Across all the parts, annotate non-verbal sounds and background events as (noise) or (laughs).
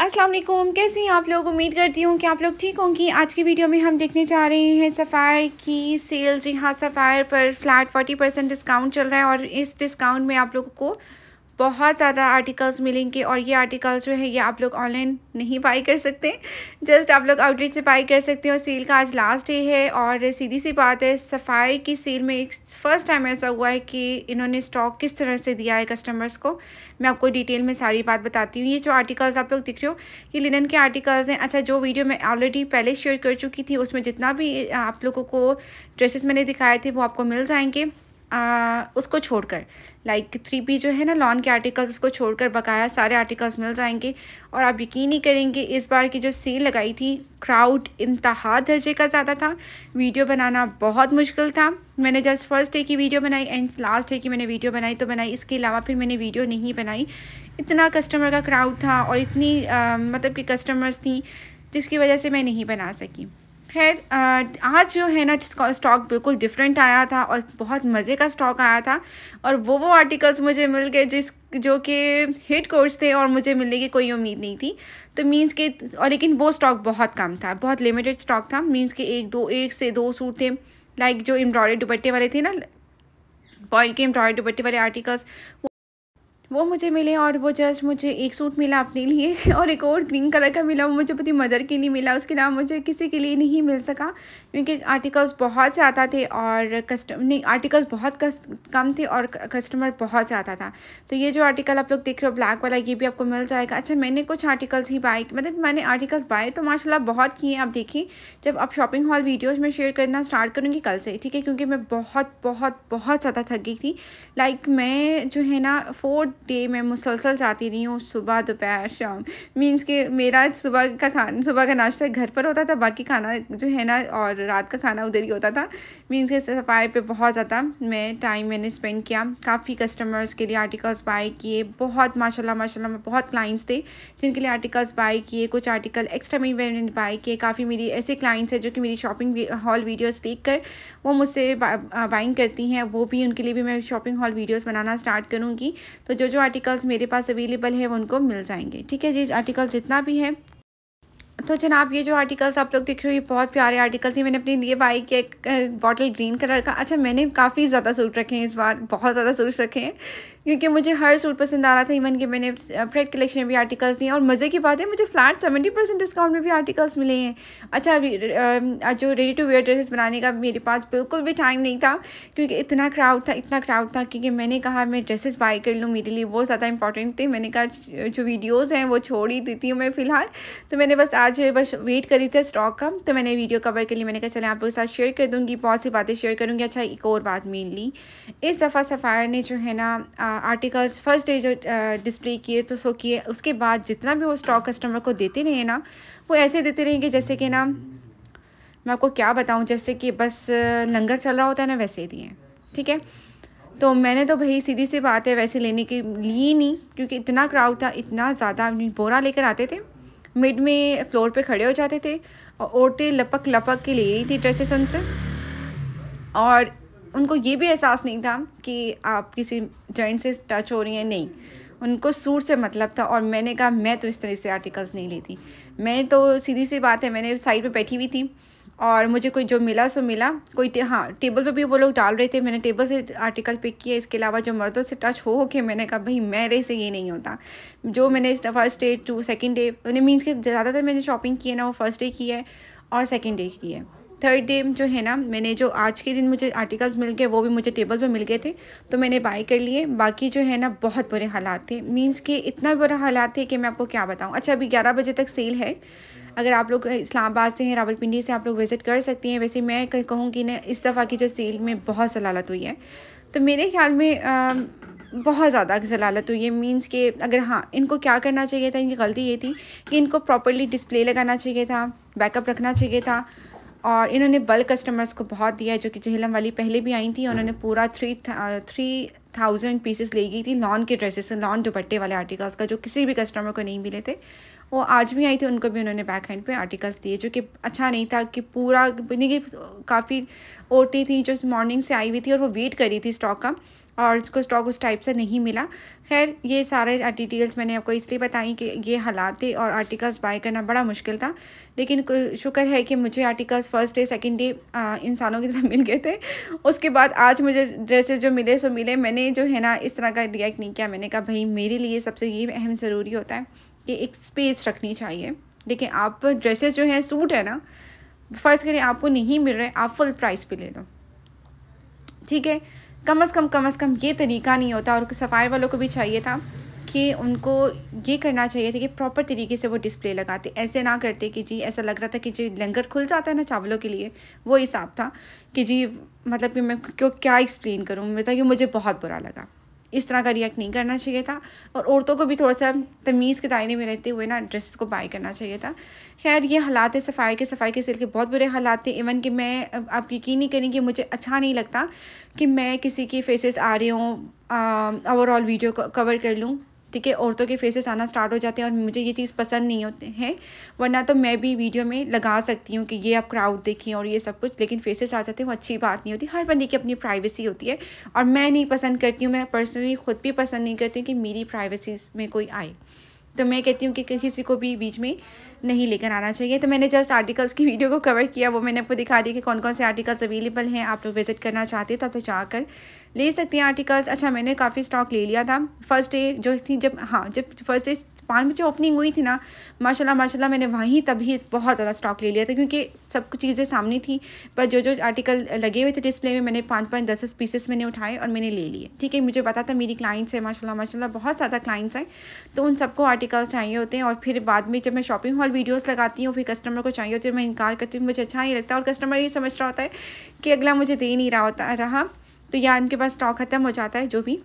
अस्सलाम वालेकुम कैसी हैं आप लोग उम्मीद करती हूँ कि आप लोग ठीक होंगी आज की वीडियो में हम देखने जा रहे हैं सफ़ायर की सेल्स यहाँ सफ़ायर पर फ्लैट 40 परसेंट डिस्काउंट चल रहा है और इस डिस्काउंट में आप लोगों को बहुत ज़्यादा आर्टिकल्स मिलेंगे और ये आर्टिकल्स जो है ये आप लोग ऑनलाइन नहीं बाई कर सकते जस्ट आप लोग आउटलेट से बाई कर सकते हैं और सेल का आज लास्ट डे है और सीधी सी बात है सफाई की सेल में एक फ़र्स्ट टाइम ऐसा हुआ है कि इन्होंने स्टॉक किस तरह से दिया है कस्टमर्स को मैं आपको डिटेल में सारी बात बताती हूँ ये जो आर्टिकल्स आप लोग दिख रहे हो ये लिनन के आर्टिकल्स हैं अच्छा जो वीडियो मैं ऑलरेडी पहले शेयर कर चुकी थी उसमें जितना भी आप लोगों को ड्रेसेस मैंने दिखाए थे वो आपको मिल जाएंगे आ, उसको छोड़कर लाइक थ्री पी जो है ना लॉन के आर्टिकल्स उसको छोड़कर बकाया सारे आर्टिकल्स मिल जाएंगे और आप यकीन ही करेंगे इस बार की जो सेल लगाई थी क्राउड इंतहा दर्जे का ज़्यादा था वीडियो बनाना बहुत मुश्किल था मैंने जस्ट फर्स्ट डे की वीडियो बनाई एंड लास्ट डे की मैंने वीडियो बनाई तो बनाई इसके अलावा फिर मैंने वीडियो नहीं बनाई इतना कस्टमर का क्राउड था और इतनी आ, मतलब कि कस्टमर्स थी जिसकी वजह से मैं नहीं बना सकी खैर आज जो है ना स्टॉक बिल्कुल डिफरेंट आया था और बहुत मज़े का स्टॉक आया था और वो वो आर्टिकल्स मुझे मिल गए जिस जो कि हिट कोर्स थे और मुझे मिलने की कोई उम्मीद नहीं थी तो मींस के और लेकिन वो स्टॉक बहुत कम था बहुत लिमिटेड स्टॉक था मींस के एक दो एक से दो सूट थे लाइक जो एम्ब्रॉयडरी दुपट्टे वाले थे ना बॉयल के एम्ब्रॉयडरी दुपट्टे वाले आर्टिकल्स वो मुझे मिले और वो जस्ट मुझे एक सूट मिला अपने लिए (laughs) और एक और ग्रीन कलर का मिला वो मुझे अपनी मदर के लिए मिला उसके अलावा मुझे किसी के लिए नहीं मिल सका क्योंकि आर्टिकल्स बहुत ज़्यादा थे और कस्टम नहीं आर्टिकल्स बहुत कम थे और कस्टमर बहुत ज़्यादा था तो ये जो आर्टिकल आप लोग देख रहे हो ब्लैक वाला ये भी आपको मिल जाएगा अच्छा मैंने कुछ आर्टिकल्स ही बाई मतलब मैंने आर्टिकल्स बाए तो माशाला बहुत किए आप देखिए जब आप शॉपिंग हॉल वीडियोज़ में शेयर करना स्टार्ट करूँगी कल से ठीक है क्योंकि मैं बहुत बहुत बहुत ज़्यादा थक गई थी लाइक मैं जो है ना फोर्थ डे मैं मुसलसल जाती रही हूँ सुबह दोपहर शाम मीन्स के मेरा सुबह का खाना सुबह का नाश्ता घर पर होता था बाकी खाना जो है ना और रात का खाना उधर ही होता था मीन्स के सफाई पे बहुत ज़्यादा मैं टाइम मैंने स्पेंड किया काफ़ी कस्टमर्स के लिए आर्टिकल्स बाय किए बहुत माशाल्लाह माशाल्लाह में बहुत क्लाइंट्स थे जिनके लिए आर्टिकल्स बाय किए कुछ आर्टिकल एक्स्ट्रा में मैंने बाय किए काफ़ी मेरी ऐसे क्लाइंट्स हैं जो कि मेरी शॉपिंग हॉल वीडियोस कर वो मुझसे बाइंग करती हैं वो भी उनके लिए भी मैं शॉपिंग हॉल वीडियोस बनाना स्टार्ट करूँगी तो जो जो आर्टिकल्स मेरे पास अवेलेबल है उनको मिल जाएंगे ठीक है जी आर्टिकल जितना भी है तो जनाब ये जो आर्टिकल्स आप लोग देख रहे हो ये बहुत प्यारे आर्टिकल्स हैं मैंने अपने लिए बाई किया एक बॉटल ग्रीन कलर का अच्छा मैंने काफ़ी ज़्यादा सूट रखे हैं इस बार बहुत ज़्यादा सूट रखे हैं क्योंकि मुझे हर सूट पसंद आ रहा था इवन कि मैंने फ्रेड कलेक्शन में भी आर्टिकल्स दिए और मज़े की बात है मुझे फ्लैट सेवेंटी परसेंट डिस्काउंट में भी आर्टिकल्स मिले हैं अच्छा जो रेडी टू वेयर ड्रेसेस बनाने का मेरे पास बिल्कुल भी टाइम नहीं था क्योंकि इतना क्राउड था इतना क्राउड था क्योंकि मैंने कहा मैं ड्रेसेस बाई कर लूँ मेरे लिए बहुत ज़्यादा इंपॉर्टेंट थे मैंने कहा जो वीडियोज़ हैं वो छोड़ ही देती हूँ मैं फ़िलहाल तो मैंने बस आज बस वेट करी थी स्टॉक का तो मैंने वीडियो कवर कर ली मैंने कहा चले आप लोगों साथ शेयर कर दूँगी बहुत सी बातें शेयर करूँगी अच्छा एक और बात मेनली इस दफ़ा सफ़ायर ने जो है ना आर्टिकल्स फर्स्ट डे जो डिस्प्ले uh, किए तो सो किए उसके बाद जितना भी वो स्टॉक कस्टमर को देते रहे ना वो ऐसे देते रहेंगे जैसे कि ना मैं आपको क्या बताऊँ जैसे कि बस uh, लंगर चल रहा होता है ना वैसे दिए ठीक है तो मैंने तो भाई सीधी सी बात है वैसे लेने की ली नहीं क्योंकि इतना क्राउड था इतना ज़्यादा बोरा लेकर आते थे मिड में फ्लोर पे खड़े हो जाते थे और औरतें लपक लपक के ले रही थी ड्रेसेस उनसे और उनको ये भी एहसास नहीं था कि आप किसी जॉइंट से टच हो रही हैं नहीं उनको सूट से मतलब था और मैंने कहा मैं तो इस तरह से आर्टिकल्स नहीं लेती मैं तो सीधी सी बात है मैंने साइड पे बैठी हुई थी और मुझे कोई जो मिला सो मिला कोई टे, हाँ टेबल पे भी वो लोग डाल रहे थे मैंने टेबल से आर्टिकल पिक किया इसके अलावा जो मर्दों से टच हो हो के मैंने कहा भाई मेरे से ये नहीं होता जो मैंने first day to second day उन्हें मीन्स के ज़्यादातर मैंने शॉपिंग की है ना वो फर्स्ट डे की है और सेकेंड डे की है थर्ड डे जो है ना मैंने जो आज के दिन मुझे आर्टिकल्स मिल गए वो भी मुझे टेबल पर मिल गए थे तो मैंने बाई कर लिए बाकी जो है ना बहुत बुरे हालात थे मीन्स कि इतना बुरा हालात थे कि मैं आपको क्या बताऊँ अच्छा अभी ग्यारह बजे तक सेल है अगर आप लोग इस्लामाबाद से हैं रावलपिंडी से आप लोग विज़िट कर सकती हैं वैसे मैं कहूँ कि ना इस दफ़ा की जो सेल में बहुत सलालत हुई है तो मेरे ख्याल में आ, बहुत ज़्यादा जलालत हुई है मीन्स कि अगर हाँ इनको क्या करना चाहिए था इनकी गलती ये थी कि इनको प्रॉपरली डिस्प्ले लगाना चाहिए था बैकअप रखना चाहिए था और इन्होंने बल्क कस्टमर्स को बहुत दिया जो कि जहलम वाली पहले भी आई थी उन्होंने हम्म। पूरा थ्री थ्री थाउजेंड पीसेस ले गई थी लॉन के ड्रेसेस लॉन दुपट्टे वाले आर्टिकल्स का जो किसी भी कस्टमर को नहीं मिले थे वो आज भी आई थी उनको भी उन्होंने बैक हैंड पे आर्टिकल्स दिए जो कि अच्छा नहीं था कि पूरा यानी कि काफ़ी औरतें थी जो मॉर्निंग से आई हुई थी और वो वेट कर रही थी स्टॉक का और इसको स्टॉक उस टाइप से नहीं मिला खैर ये सारे डिटेल्स मैंने आपको इसलिए बताई कि ये हालात थे और आर्टिकल्स बाय करना बड़ा मुश्किल था लेकिन शुक्र है कि मुझे articles first day second day इंसानों की तरह मिल गए थे उसके बाद आज मुझे ड्रेसेस जो मिले सो मिले मैंने जो है ना इस तरह का रिएक्ट नहीं किया मैंने कहा भाई मेरे लिए सबसे ये अहम ज़रूरी होता है कि एक स्पेस रखनी चाहिए देखिए आप ड्रेसेस जो हैं सूट है ना के करें आपको नहीं मिल रहे आप फुल प्राइस पे ले लो ठीक है कम अज़ कम कम अज़ कम ये तरीका नहीं होता और सफ़ाई वालों को भी चाहिए था कि उनको ये करना चाहिए था कि प्रॉपर तरीके से वो डिस्प्ले लगाते ऐसे ना करते कि जी ऐसा लग रहा था कि जी लंगर खुल जाता है ना चावलों के लिए वो हिसाब था कि जी मतलब कि मैं क्यों क्या एक्सप्लेन करूँ मतलब कि मुझे बहुत बुरा लगा इस तरह का रिएक्ट नहीं करना चाहिए था और औरतों को भी थोड़ा सा तमीज़ के दायरे में रहते हुए ना ड्रेसेस को बाय करना चाहिए था खैर ये हालात है सफ़ाई के सफ़ाई के सिल के बहुत बुरे हालात थे इवन कि मैं आप यकीन नहीं करें कि मुझे अच्छा नहीं लगता कि मैं किसी की फेसेस आ रही हूँ ओवरऑल वीडियो कवर कर लूँ ठीक है औरतों के फेसेस आना स्टार्ट हो जाते हैं और मुझे ये चीज़ पसंद नहीं होते हैं वरना तो मैं भी वीडियो में लगा सकती हूँ कि ये आप क्राउड देखिए और ये सब कुछ लेकिन फेसेस आ जाते हैं वो अच्छी बात नहीं होती हर बंदी की अपनी प्राइवेसी होती है और मैं नहीं पसंद करती हूँ मैं पर्सनली खुद भी पसंद नहीं करती हूँ कि मेरी प्राइवेसी में कोई आए तो मैं कहती हूँ कि किसी को भी बीच में नहीं लेकर आना चाहिए तो मैंने जस्ट आर्टिकल्स की वीडियो को कवर किया वो मैंने आपको दिखा दी कि कौन कौन से आर्टिकल्स अवेलेबल हैं आप लोग विज़िट करना चाहते हैं तो आप जाकर ले सकते हैं आर्टिकल्स अच्छा मैंने काफ़ी स्टॉक ले लिया था फर्स्ट डे जो थी जब हाँ जब फर्स्ट डे पाँच बजे ओपनिंग हुई थी ना माशाल्लाह माशाल्लाह मैंने वहीं तभी बहुत ज़्यादा स्टॉक ले लिया था क्योंकि सब कुछ चीज़ें सामने थी पर जो जो आर्टिकल लगे हुए थे डिस्प्ले में मैंने पाँच पाँच दस दस पीसेस मैंने उठाए और मैंने ले लिए ठीक है मुझे पता था मेरी क्लाइंट्स है माशाला माशाला बहुत ज़्यादा क्लाइंट्स हैं तो उन सबको आर्टिकल्स चाहिए होते हैं और फिर बाद में जब मैं शॉपिंग हॉल वीडियोज़ लगाती हूँ फिर कस्टमर को चाहिए होती है मैं इनकार करती हूँ मुझे अच्छा नहीं लगता और कस्टमर ये समझ रहा होता है कि अगला मुझे दे नहीं रहा होता रहा तो या उनके पास स्टॉक ख़त्म हो जाता है जो भी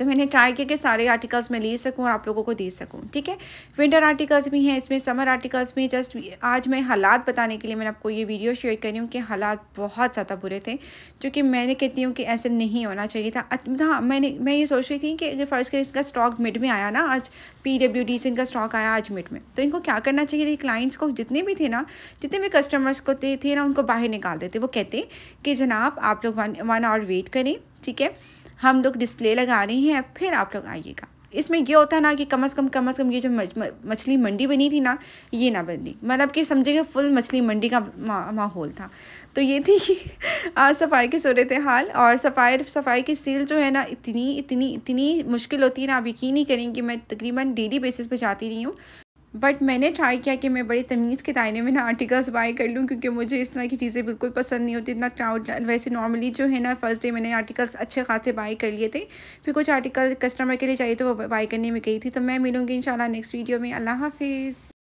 तो मैंने ट्राई किया कि सारे आर्टिकल्स मैं ले सकूँ और आप लोगों को दे सकूँ ठीक है विंटर आर्टिकल्स भी हैं इसमें समर आर्टिकल्स भी जस्ट आज मैं हालात बताने के लिए मैंने आपको ये वीडियो शेयर करी हूँ कि हालात बहुत ज़्यादा बुरे थे जो कि मैंने कहती हूँ कि ऐसे नहीं होना चाहिए था हाँ मैंने मैं ये सोच रही थी कि अगर फर्स्ट करें इसका स्टॉक मिड में आया ना आज पी डब्ल्यू डी से इनका स्टॉक आया आज मिड में तो इनको क्या करना चाहिए क्लाइंट्स को जितने भी थे ना जितने भी कस्टमर्स को थे ना उनको बाहर निकाल देते वो कहते कि जनाब आप लोग वन वन आवर वेट करें ठीक है हम लोग डिस्प्ले लगा रहे हैं फिर आप लोग आइएगा इसमें ये होता ना कि कम से कम कम से कम ये जो मछली मंडी बनी थी ना ये ना बनी मतलब कि समझेंगे फुल मछली मंडी का माहौल था तो ये थी (laughs) आज सफ़ाई की सूरत हाल और सफ़ाई सफ़ाई की सील जो है ना इतनी इतनी इतनी मुश्किल होती है ना आप यकीन नहीं करेंगे मैं तकरीबन डेली बेसिस पे जाती रही हूँ बट मैंने ट्राई किया कि मैं बड़ी तमीज़ के दायरे में ना आर्टिकल्स बाय कर लूँ क्योंकि मुझे इस तरह की चीज़ें बिल्कुल पसंद नहीं होती इतना क्राउड वैसे नॉर्मली जो है ना फर्स्ट डे मैंने आर्टिकल्स अच्छे खासे बाय कर लिए थे फिर कुछ आर्टिकल कस्टमर के लिए चाहिए तो वो बाय करने में गई थी तो मैं मिलूँगी इन नेक्स्ट वीडियो में अल्लाह हाफिज़